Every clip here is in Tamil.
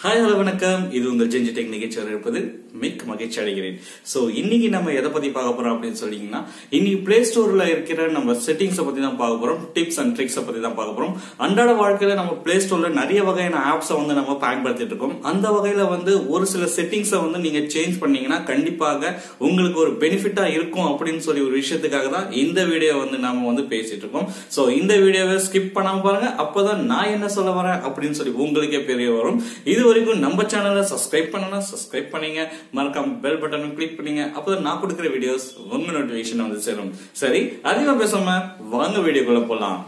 ஹாய் ஹலோ வணக்கம் இது உங்கள் ஜெஞ்சி டெக் நிகழ்ச்சியில் இருப்பது மிக் மகிழ்ச்சி அடைகிறேன் ஸோ இன்னைக்கு நம்ம எதை பத்தி பார்க்க போறோம் அப்படின்னு சொன்னீங்கன்னா இன்னைக்கு பிளே ஸ்டோர்ல இருக்கிற நம்ம செட்டிங்ஸை பத்தி தான் பார்க்க போறோம் டிப்ஸ் அண்ட் ட்ரிக்ஸை பத்தி தான் பார்க்க போறோம் அன்றாட வாழ்க்கையில நம்ம பிளே ஸ்டோர்ல நிறைய வகையான ஆப்ஸை வந்து நம்ம பயன்படுத்திட்டு இருக்கோம் அந்த வகையில வந்து ஒரு சில செட்டிங்ஸை வந்து நீங்க சேஞ்ச் பண்ணீங்கன்னா கண்டிப்பாக உங்களுக்கு ஒரு பெனிஃபிட்டா இருக்கும் அப்படின்னு சொல்லி ஒரு விஷயத்துக்காக தான் இந்த வீடியோ வந்து நாம வந்து பேசிட்டு இருக்கோம் ஸோ இந்த வீடியோவை ஸ்கிப் பண்ணாம பாருங்க அப்பதான் நான் என்ன சொல்ல வரேன் அப்படின்னு சொல்லி உங்களுக்கே பெரிய வரும் இது வரைக்கும் நம்ம சேனலை சப்ஸ்கிரைப் பண்ணனா சப்ஸ்கிரைப் பண்ணீங்க மறக்காம பெல் பட்டனும் கிளிக் பண்ணீங்க அப்போ நான் கொடுக்குற வீடியோஸ் உங்க நோட்டிபிகேஷன் வந்து சேரும் சரி அதிகமாக பேசாம வாங்க வீடியோக்குள்ள போகலாம்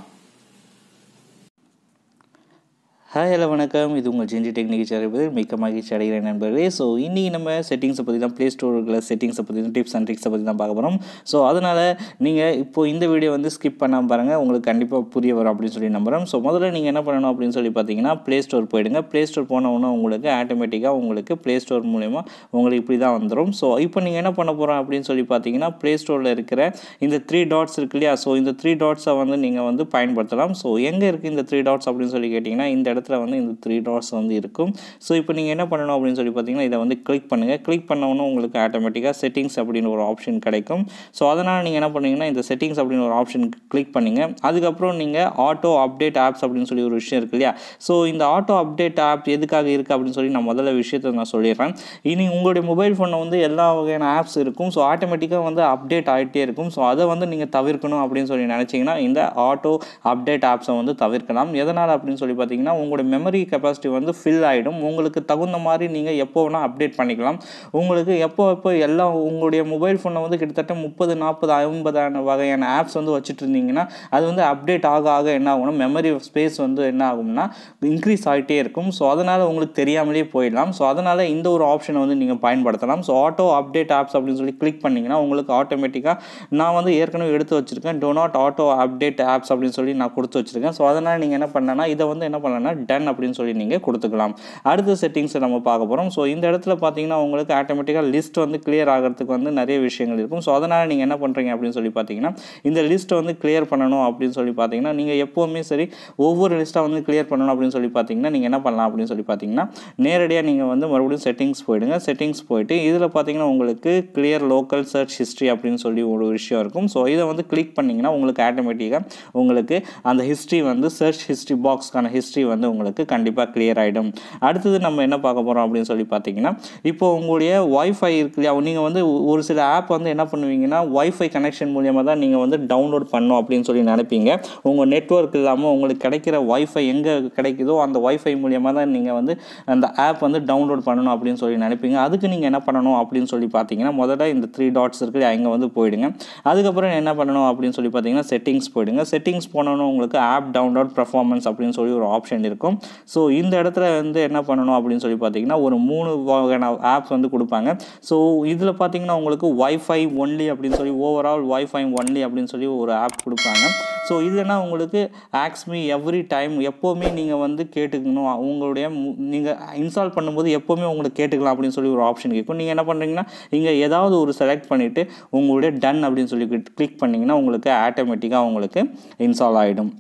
ஹாய் ஹலோ வணக்கம் இது உங்கள் ஜென்ஜி டெக்னிக் சேர்ப்பது மிக்க மகிழ்ச்சி அடைகிறேன் நண்பர்களே ஸோ இன்றைக்கி நம்ம செட்டிங்ஸை பற்றி தான் ப்ளே ஸ்டோரில் செட்டிங்ஸை பற்றி தான் டிப்ஸ் அண்ட் ட்ரிக்ஸை பற்றி தான் பார்க்க போகிறோம் ஸோ அதனால் நீங்கள் இப்போது இந்த வீடியோ வந்து ஸ்கிப் பண்ணாமல் பாருங்கள் உங்களுக்கு கண்டிப்பாக புரிய வரும் அப்படின்னு சொல்லி நம்புகிறோம் ஸோ முதல்ல நீங்கள் என்ன பண்ணணும் அப்படின்னு சொல்லி பார்த்தீங்கன்னா ப்ளே ஸ்டோர் போயிடுங்க ப்ளே ஸ்டோர் போனவுடனே உங்களுக்கு ஆட்டோமேட்டிக்காக உங்களுக்கு ப்ளே ஸ்டோர் மூலிமா உங்களுக்கு இப்படி தான் வந்துடும் ஸோ இப்போ நீங்கள் என்ன பண்ண போகிறோம் அப்படின்னு சொல்லி பார்த்தீங்கன்னா ப்ளே ஸ்டோரில் இருக்கிற இந்த த்ரீ டாட்ஸ் இருக்கு இல்லையா ஸோ இந்த த்ரீ டாட்ஸை வந்து நீங்கள் வந்து பயன்படுத்தலாம் ஸோ எங்கே இருக்குது இந்த த்ரீ டாட்ஸ் அப்படின்னு சொல்லி கேட்டிங்கன்னா இந்த இடத்துல வந்து இந்த த்ரீ டாட்ஸ் வந்து இருக்கும் ஸோ இப்போ நீங்கள் என்ன பண்ணணும் அப்படின்னு சொல்லி பார்த்தீங்கன்னா இதை வந்து கிளிக் பண்ணுங்கள் கிளிக் பண்ணவொன்னே உங்களுக்கு ஆட்டோமேட்டிக்காக செட்டிங்ஸ் அப்படின்னு ஒரு ஆப்ஷன் கிடைக்கும் ஸோ அதனால் நீங்கள் என்ன பண்ணுறீங்கன்னா இந்த செட்டிங்ஸ் அப்படின்னு ஒரு ஆப்ஷன் கிளிக் பண்ணுங்கள் அதுக்கப்புறம் நீங்கள் ஆட்டோ அப்டேட் ஆப்ஸ் அப்படின்னு சொல்லி ஒரு விஷயம் இருக்கு இல்லையா ஸோ இந்த ஆட்டோ அப்டேட் ஆப் எதுக்காக இருக்குது அப்படின்னு சொல்லி நான் முதல்ல விஷயத்தை நான் சொல்லிடுறேன் இனி உங்களுடைய மொபைல் ஃபோனில் வந்து எல்லா வகையான ஆப்ஸ் இருக்கும் ஸோ ஆட்டோமேட்டிக்காக வந்து அப்டேட் ஆகிட்டே இருக்கும் ஸோ அதை வந்து நீங்கள் தவிர்க்கணும் அப்படின்னு சொல்லி நினச்சிங்கன்னா இந்த ஆட்டோ அப்டேட் ஆப்ஸை வந்து தவிர்க்கலாம் எதனால் அப்படின்னு சொல்லி பார்த்தீங்கன்னா உங்களுடைய மெமரி கெப்பாசிட்டி வந்து ஃபில் ஆகிடும் உங்களுக்கு தகுந்த மாதிரி நீங்கள் எப்போ வேணால் அப்டேட் பண்ணிக்கலாம் உங்களுக்கு எப்போ எப்போ எல்லாம் உங்களுடைய மொபைல் ஃபோனை வந்து கிட்டத்தட்ட முப்பது நாற்பது ஐம்பதான வகையான ஆப்ஸ் வந்து வச்சுட்டு இருந்தீங்கன்னா அது வந்து அப்டேட் ஆக ஆக என்ன ஆகும்னா மெமரி ஸ்பேஸ் வந்து என்ன ஆகும்னா இன்க்ரீஸ் ஆகிட்டே இருக்கும் ஸோ அதனால் உங்களுக்கு தெரியாமலே போயிடலாம் ஸோ அதனால் இந்த ஒரு ஆப்ஷனை வந்து நீங்கள் பயன்படுத்தலாம் ஸோ ஆட்டோ அப்டேட் ஆப்ஸ் அப்படின்னு சொல்லி கிளிக் பண்ணிங்கன்னா உங்களுக்கு ஆட்டோமேட்டிக்காக நான் வந்து ஏற்கனவே எடுத்து வச்சுருக்கேன் do not auto update apps அப்படின்னு சொல்லி நான் கொடுத்து வச்சுருக்கேன் ஸோ அதனால் நீங்கள் என்ன பண்ணேன்னா இதை வந்து என்ன பண்ணேன்னா டன் அப்படின்னு சொல்லி நீங்கள் கொடுத்துக்கலாம் அடுத்த செட்டிங்ஸை நம்ம பார்க்க போகிறோம் ஸோ இந்த இடத்துல பார்த்தீங்கன்னா உங்களுக்கு ஆட்டோமேட்டிக்காக லிஸ்ட் வந்து கிளியர் ஆகிறதுக்கு வந்து நிறைய விஷயங்கள் இருக்கும் ஸோ அதனால் நீங்கள் என்ன பண்ணுறீங்க அப்படின்னு சொல்லி பார்த்தீங்கன்னா இந்த லிஸ்ட்டை வந்து கிளியர் பண்ணணும் அப்படின்னு சொல்லி பார்த்தீங்கன்னா நீங்கள் எப்போவுமே சரி ஒவ்வொரு லிஸ்ட்டாக வந்து கிளியர் பண்ணணும் அப்படின்னு சொல்லி பார்த்தீங்கன்னா நீங்கள் என்ன பண்ணலாம் அப்படின்னு சொல்லி பார்த்தீங்கன்னா நேரடியாக நீங்கள் வந்து மறுபடியும் செட்டிங்ஸ் போயிடுங்க செட்டிங்ஸ் போயிட்டு இதில் பார்த்தீங்கன்னா உங்களுக்கு கிளியர் லோக்கல் சர்ச் ஹிஸ்ட்ரி அப்படின்னு சொல்லி ஒரு விஷயம் இருக்கும் ஸோ இதை வந்து கிளிக் பண்ணிங்கன்னா உங்களுக்கு ஆட்டோமேட்டிக்காக உங்களுக்கு அந்த ஹிஸ்ட்ரி வந்து சர்ச் ஹிஸ்ட்ரி பாக்ஸ்க்கான ஹிஸ்ட்ரி வந்து உங்களுக்கு கண்டிப்பாக கிளியர் ஆகிடும் அடுத்தது நம்ம என்ன பார்க்க போகிறோம் அப்படின்னு சொல்லி பார்த்தீங்கன்னா இப்போ உங்களுடைய ஒய்ஃபை இருக்கு இல்லையா நீங்கள் வந்து ஒரு சில ஆப் வந்து என்ன பண்ணுவீங்கன்னா ஒய்ஃபை கனெக்ஷன் மூலியமாக தான் நீங்கள் வந்து டவுன்லோட் பண்ணும் அப்படின்னு சொல்லி நினைப்பீங்க உங்கள் நெட்ஒர்க் இல்லாமல் உங்களுக்கு கிடைக்கிற ஒய்ஃபை எங்கே கிடைக்குதோ அந்த ஒய்ஃபை மூலியமாக தான் நீங்கள் வந்து அந்த ஆப் வந்து டவுன்லோட் பண்ணணும் அப்படின்னு சொல்லி நினைப்பீங்க அதுக்கு நீங்கள் என்ன பண்ணணும் அப்படின்னு சொல்லி பார்த்தீங்கன்னா முதல்ல இந்த த்ரீ டாட்ஸ் இருக்குது அங்கே வந்து போயிடுங்க அதுக்கப்புறம் என்ன பண்ணணும் அப்படின்னு சொல்லி பார்த்தீங்கன்னா செட்டிங்ஸ் போயிடுங்க செட்டிங்ஸ் போனோன்னு உங்களுக்கு ஆப் டவுன்லோட் பர்ஃபார்மன்ஸ் அப்படின்னு சொல்லி ஒரு ஆப்ஷன் இருக்குது இருக்கும் ஸோ இந்த இடத்துல வந்து என்ன பண்ணணும் அப்படின்னு சொல்லி பார்த்தீங்கன்னா ஒரு மூணு வகையான ஆப்ஸ் வந்து கொடுப்பாங்க ஸோ இதில் பார்த்தீங்கன்னா உங்களுக்கு ஒய்ஃபை ஒன்லி அப்படின்னு சொல்லி ஓவரால் ஒய்ஃபை ஒன்லி அப்படின்னு சொல்லி ஒரு ஆப் கொடுப்பாங்க ஸோ இதுனா உங்களுக்கு ஆக்ஸ்மி எவ்ரி டைம் எப்போவுமே நீங்கள் வந்து கேட்டுக்கணும் உங்களுடைய நீங்கள் இன்ஸ்டால் பண்ணும்போது எப்போவுமே உங்களுக்கு கேட்டுக்கலாம் அப்படின்னு சொல்லி ஒரு ஆப்ஷன் கேட்கும் நீங்கள் என்ன பண்ணுறீங்கன்னா நீங்கள் ஏதாவது ஒரு செலக்ட் பண்ணிவிட்டு உங்களுடைய டன் அப்படின்னு சொல்லி கிளிக் பண்ணிங்கன்னா உங்களுக்கு ஆட்டோமேட்டிக்காக உங்களுக்கு இன்ஸ்டால் ஆகிடும்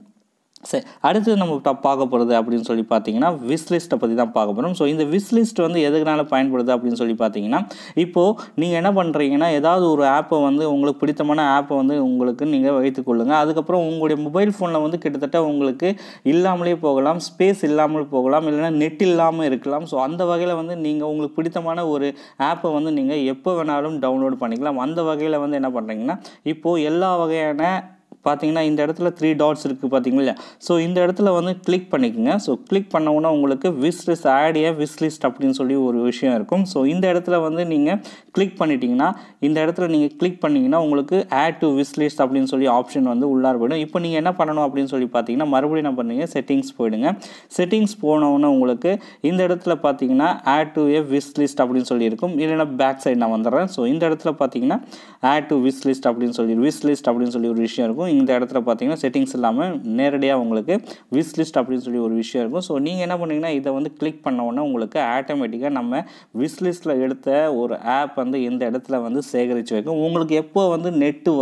சரி அடுத்தது நம்ம டாப் பார்க்க போகிறது அப்படின்னு சொல்லி பார்த்தீங்கன்னா விஸ்லிஸ்ட்டை பற்றி தான் பார்க்க போகிறோம் ஸோ இந்த விஸ்லிஸ்ட் வந்து எதுக்குனால பயன்படுது அப்படின்னு சொல்லி பார்த்தீங்கன்னா இப்போது நீங்கள் என்ன பண்ணுறீங்கன்னா ஏதாவது ஒரு ஆப்பை வந்து உங்களுக்கு பிடித்தமான ஆப்பை வந்து உங்களுக்கு நீங்கள் கொள்ளுங்கள் அதுக்கப்புறம் உங்களுடைய மொபைல் ஃபோனில் வந்து கிட்டத்தட்ட உங்களுக்கு இல்லாமலே போகலாம் ஸ்பேஸ் இல்லாமல் போகலாம் இல்லைனா நெட் இல்லாமல் இருக்கலாம் ஸோ அந்த வகையில் வந்து நீங்கள் உங்களுக்கு பிடித்தமான ஒரு ஆப்பை வந்து நீங்கள் எப்போ வேணாலும் டவுன்லோட் பண்ணிக்கலாம் அந்த வகையில் வந்து என்ன பண்ணுறீங்கன்னா இப்போது எல்லா வகையான பார்த்தீங்கன்னா இந்த இடத்துல த்ரீ டாட்ஸ் இருக்குது பார்த்தீங்களா ஸோ இந்த இடத்துல வந்து கிளிக் பண்ணிக்கோங்க ஸோ கிளிக் பண்ணவுன்னா உங்களுக்கு wish list add a list அப்படின்னு சொல்லி ஒரு விஷயம் இருக்கும் ஸோ இந்த இடத்துல வந்து நீங்கள் கிளிக் பண்ணிட்டீங்கன்னா இந்த இடத்துல நீங்கள் கிளிக் பண்ணிங்கன்னா உங்களுக்கு ஆட் டு விஸ்லிஸ்ட் லிஸ்ட் அப்படின்னு சொல்லி ஆப்ஷன் வந்து உள்ளார் போயிடும் இப்போ நீங்கள் என்ன பண்ணணும் அப்படின்னு சொல்லி பார்த்தீங்கன்னா மறுபடியும் என்ன பண்ணுங்கள் செட்டிங்ஸ் போயிடுங்க செட்டிங்ஸ் போனவுன்னு உங்களுக்கு இந்த இடத்துல பார்த்தீங்கன்னா add to a wish list அப்படின்னு இருக்கும் இல்லைன்னா பேக் சைடு நான் வந்துடுறேன் ஸோ இந்த இடத்துல பார்த்தீங்கன்னா ஆட் டு விஸ் லிஸ்ட் அப்படின்னு சொல்லி விஸ் லிஸ்ட் அப்படின்னு சொல்லி ஒரு விஷயம் இருக்கும் இருக்கும் இந்த இடத்துல பார்த்தீங்கன்னா செட்டிங்ஸ் இல்லாமல் நேரடியாக உங்களுக்கு விஷ் லிஸ்ட் அப்படின்னு சொல்லி ஒரு விஷயம் இருக்கும் ஸோ நீங்கள் என்ன பண்ணிங்கன்னா இதை வந்து கிளிக் பண்ண உடனே உங்களுக்கு ஆட்டோமேட்டிக்காக நம்ம விஷ் லிஸ்ட்டில் எடுத்த ஒரு ஆப் வந்து இந்த இடத்துல வந்து சேகரித்து வைக்கும் உங்களுக்கு எப்போ வந்து நெட்டு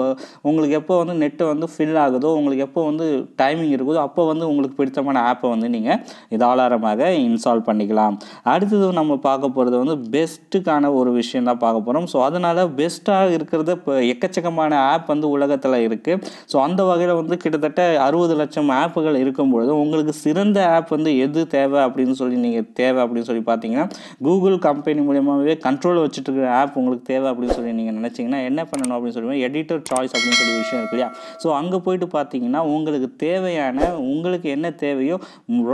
உங்களுக்கு எப்போ வந்து நெட்டு வந்து ஃபில் ஆகுதோ உங்களுக்கு எப்போ வந்து டைமிங் இருக்குதோ அப்போ வந்து உங்களுக்கு பிடித்தமான ஆப்பை வந்து நீங்கள் இது ஆளாரமாக இன்ஸ்டால் பண்ணிக்கலாம் அடுத்தது நம்ம பார்க்க போகிறது வந்து பெஸ்ட்டுக்கான ஒரு விஷயம் தான் பார்க்க போகிறோம் ஸோ அதனால் பெஸ்ட்டாக இருக்கிறது இப்போ எக்கச்சக்கமான ஆப் வந்து உலகத்தில் இருக்குது ஸோ ஸோ அந்த வகையில் வந்து கிட்டத்தட்ட அறுபது லட்சம் ஆப்புகள் இருக்கும்பொழுது உங்களுக்கு சிறந்த ஆப் வந்து எது தேவை அப்படின்னு சொல்லி நீங்கள் தேவை அப்படின்னு சொல்லி பார்த்தீங்கன்னா கூகுள் கம்பெனி மூலியமாகவே கண்ட்ரோல் வச்சுட்டு இருக்கிற ஆப் உங்களுக்கு தேவை அப்படின்னு சொல்லி நீங்கள் நினச்சிங்கன்னா என்ன பண்ணணும் அப்படின்னு சொல்லி எடிட்டர் சாய்ஸ் அப்படின்னு சொல்லி விஷயம் இருக்கு இல்லையா ஸோ அங்கே போயிட்டு பார்த்தீங்கன்னா உங்களுக்கு தேவையான உங்களுக்கு என்ன தேவையோ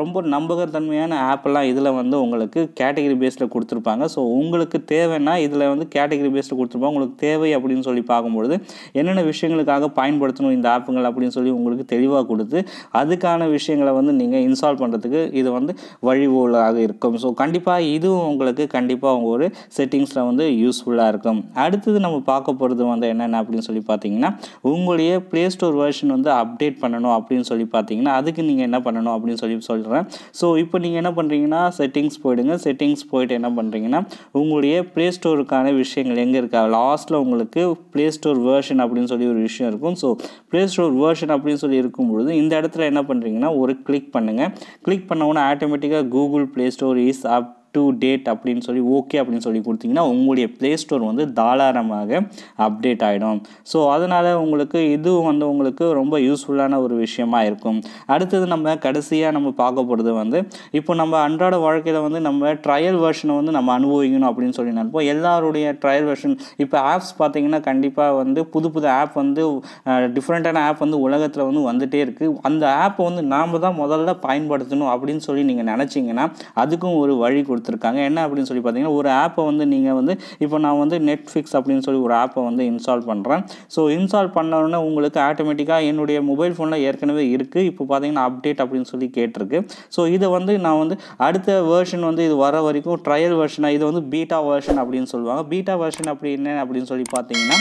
ரொம்ப நம்பகத்தன்மையான ஆப்பெல்லாம் இதில் வந்து உங்களுக்கு கேட்டகரி பேஸில் கொடுத்துருப்பாங்க ஸோ உங்களுக்கு தேவைன்னா இதில் வந்து கேட்டகரி பேஸில் கொடுத்துருப்பாங்க உங்களுக்கு தேவை அப்படின்னு சொல்லி பார்க்கும்பொழுது என்னென்ன விஷயங்களுக்காக பயன்படுத்தணும் இந்த ஆப்புங்கள் அப்படின்னு சொல்லி உங்களுக்கு தெளிவாக கொடுத்து அதுக்கான விஷயங்களை வந்து நீங்கள் இன்ஸ்டால் பண்ணுறதுக்கு இது வந்து வழிபோலாக இருக்கும் ஸோ கண்டிப்பாக இதுவும் உங்களுக்கு கண்டிப்பாக உங்கள் ஒரு செட்டிங்ஸில் வந்து யூஸ்ஃபுல்லாக இருக்கும் அடுத்தது நம்ம பார்க்க போகிறது வந்து என்னென்ன அப்படின்னு சொல்லி பார்த்தீங்கன்னா உங்களுடைய ப்ளே ஸ்டோர் வேர்ஷன் வந்து அப்டேட் பண்ணணும் அப்படின்னு சொல்லி பார்த்தீங்கன்னா அதுக்கு நீங்கள் என்ன பண்ணணும் அப்படின்னு சொல்லி சொல்கிறேன் ஸோ இப்போ நீங்கள் என்ன பண்ணுறீங்கன்னா செட்டிங்ஸ் போயிடுங்க செட்டிங்ஸ் போயிட்டு என்ன பண்ணுறீங்கன்னா உங்களுடைய ப்ளே ஸ்டோருக்கான விஷயங்கள் எங்கே இருக்கா லாஸ்ட்டில் உங்களுக்கு ப்ளே ஸ்டோர் வேர்ஷன் அப்படின்னு சொல்லி ஒரு விஷயம் இருக்கும் so play play store version அப்படின்னு சொல்லி இருக்கும்பொழுது இந்த இடத்துல என்ன பண்ணுறீங்கன்னா ஒரு கிளிக் பண்ணுங்கள் கிளிக் பண்ண உடனே ஆட்டோமேட்டிக்காக Google play store is up to date அப்படின்னு சொல்லி ஓகே அப்படின்னு சொல்லி கொடுத்தீங்கன்னா உங்களுடைய ப்ளே ஸ்டோர் வந்து தாராளமாக அப்டேட் ஆகிடும் ஸோ அதனால் உங்களுக்கு இது வந்து உங்களுக்கு ரொம்ப யூஸ்ஃபுல்லான ஒரு விஷயமா இருக்கும் அடுத்தது நம்ம கடைசியாக நம்ம பார்க்க போகிறது வந்து இப்போ நம்ம அன்றாட வாழ்க்கையில் வந்து நம்ம ட்ரையல் வெர்ஷனை வந்து நம்ம அனுபவிக்கணும் அப்படின்னு சொல்லி நினைப்போம் எல்லாருடைய ட்ரையல் வெர்ஷன் இப்போ ஆப்ஸ் பார்த்தீங்கன்னா கண்டிப்பாக வந்து புது புது ஆப் வந்து டிஃப்ரெண்ட்டான ஆப் வந்து உலகத்தில் வந்து வந்துகிட்டே இருக்குது அந்த ஆப்பை வந்து நாம் தான் முதல்ல பயன்படுத்தணும் அப்படின்னு சொல்லி நீங்கள் நினச்சிங்கன்னா அதுக்கும் ஒரு வழி கொடுத்து கொடுத்துருக்காங்க என்ன அப்படின்னு சொல்லி பார்த்தீங்கன்னா ஒரு ஆப்பை வந்து நீங்கள் வந்து இப்போ நான் வந்து நெட்ஃப்ளிக்ஸ் அப்படின்னு சொல்லி ஒரு ஆப்பை வந்து இன்ஸ்டால் பண்ணுறேன் ஸோ இன்ஸ்டால் பண்ணோடனே உங்களுக்கு ஆட்டோமேட்டிக்காக என்னுடைய மொபைல் ஃபோனில் ஏற்கனவே இருக்குது இப்போ பார்த்தீங்கன்னா அப்டேட் அப்படின்னு சொல்லி கேட்டிருக்கு ஸோ இதை வந்து நான் வந்து அடுத்த வேர்ஷன் வந்து இது வர வரைக்கும் ட்ரையல் வேர்ஷனாக இது வந்து பீட்டா வேர்ஷன் அப்படின்னு சொல்லுவாங்க பீட்டா வேர்ஷன் அப்படி என்ன அப்படின்னு சொல்லி பார்த்தீங்கன்னா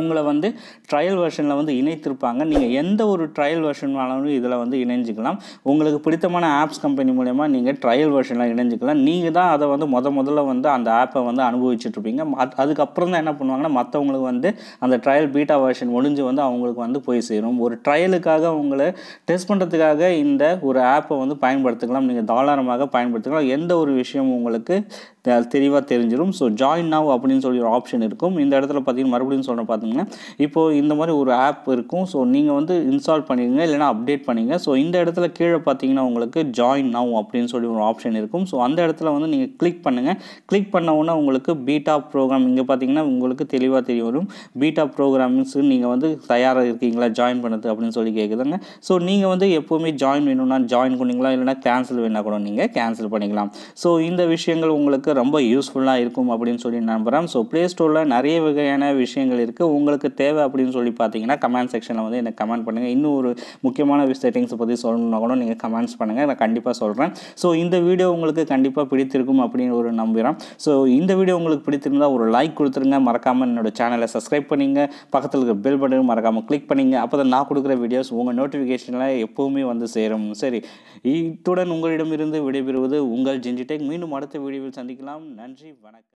உங்களை வந்து ட்ரையல் வெர்ஷனில் வந்து இணைத்திருப்பாங்க நீங்கள் எந்த ஒரு ட்ரையல் வெர்ஷன் வேணாலும் இதில் வந்து இணைஞ்சிக்கலாம் உங்களுக்கு பிடித்தமான ஆப்ஸ் கம்பெனி மூலயமா நீங்கள் ட்ரையல் வெர்ஷனில் இணைஞ்சிக்கலாம் நீங்கள் தான் அதை வந்து முத முதல்ல வந்து அந்த ஆப்பை வந்து அனுபவிச்சுட்ருப்பீங்க அதுக்கப்புறம் தான் என்ன பண்ணுவாங்கன்னா மற்றவங்களுக்கு வந்து அந்த ட்ரையல் பீட்டா வெர்ஷன் ஒழிஞ்சு வந்து அவங்களுக்கு வந்து போய் சேரும் ஒரு ட்ரையலுக்காக உங்களை டெஸ்ட் பண்ணுறதுக்காக இந்த ஒரு ஆப்பை வந்து பயன்படுத்திக்கலாம் நீங்கள் தாராளமாக பயன்படுத்திக்கலாம் எந்த ஒரு விஷயம் உங்களுக்கு தெளிவாக தெரிஞ்சிடும் ஸோ ஜாயின் நவ் அப்படின்னு சொல்லி ஒரு ஆப்ஷன் இருக்கும் இந்த இடத்துல பார்த்தீங்கன்னா மறுபடியும் சொல்கிறேன் பார்த்தீங்கன்னா இருக்குங்க இப்போது இந்த மாதிரி ஒரு ஆப் இருக்கும் ஸோ நீங்கள் வந்து இன்ஸ்டால் பண்ணிடுங்க இல்லைனா அப்டேட் பண்ணிங்க ஸோ இந்த இடத்துல கீழே பார்த்தீங்கன்னா உங்களுக்கு ஜாயின் நவ் அப்படின்னு சொல்லி ஒரு ஆப்ஷன் இருக்கும் ஸோ அந்த இடத்துல வந்து நீங்கள் கிளிக் பண்ணுங்கள் கிளிக் பண்ண உடனே உங்களுக்கு பீட்டா ப்ரோக்ராம் இங்கே பார்த்தீங்கன்னா உங்களுக்கு தெளிவாக தெரிய வரும் பீட்டா ப்ரோக்ராமிங்ஸ் நீங்கள் வந்து தயாராக இருக்கீங்களா ஜாயின் பண்ணுறது அப்படின்னு சொல்லி கேட்குதுங்க ஸோ நீங்கள் வந்து எப்போவுமே ஜாயின் வேணும்னா ஜாயின் பண்ணிங்களா இல்லைனா கேன்சல் வேணா கூட நீங்கள் கேன்சல் பண்ணிக்கலாம் ஸோ இந்த விஷயங்கள் உங்களுக்கு ரொம்ப யூஸ்ஃபுல்லாக இருக்கும் அப்படின்னு சொல்லி நம்புகிறேன் ஸோ ப்ளே ஸ்டோரில் நிறைய வகையான விஷயங்கள் இருக்குது அளவுக்கு உங்களுக்கு தேவை அப்படின்னு சொல்லி பார்த்தீங்கன்னா கமெண்ட் செக்ஷனில் வந்து எனக்கு கமெண்ட் பண்ணுங்கள் இன்னும் ஒரு முக்கியமான செட்டிங்ஸை பற்றி சொல்லணும்னா கூட நீங்கள் கமெண்ட்ஸ் பண்ணுங்கள் நான் கண்டிப்பாக சொல்கிறேன் ஸோ இந்த வீடியோ உங்களுக்கு கண்டிப்பாக பிடித்திருக்கும் அப்படின்னு ஒரு நம்புகிறேன் ஸோ இந்த வீடியோ உங்களுக்கு பிடித்திருந்தால் ஒரு லைக் கொடுத்துருங்க மறக்காமல் என்னோடய சேனலை சப்ஸ்கிரைப் பண்ணிங்க பக்கத்தில் இருக்க பெல் பட்டன் மறக்காமல் கிளிக் பண்ணிங்க அப்போ தான் நான் கொடுக்குற வீடியோஸ் உங்கள் நோட்டிஃபிகேஷனில் எப்போவுமே வந்து சேரும் சரி இத்துடன் உங்களிடமிருந்து விடைபெறுவது உங்கள் ஜென்ஜிடெக் மீண்டும் அடுத்த வீடியோவில் சந்திக்கலாம் நன்றி வணக்கம்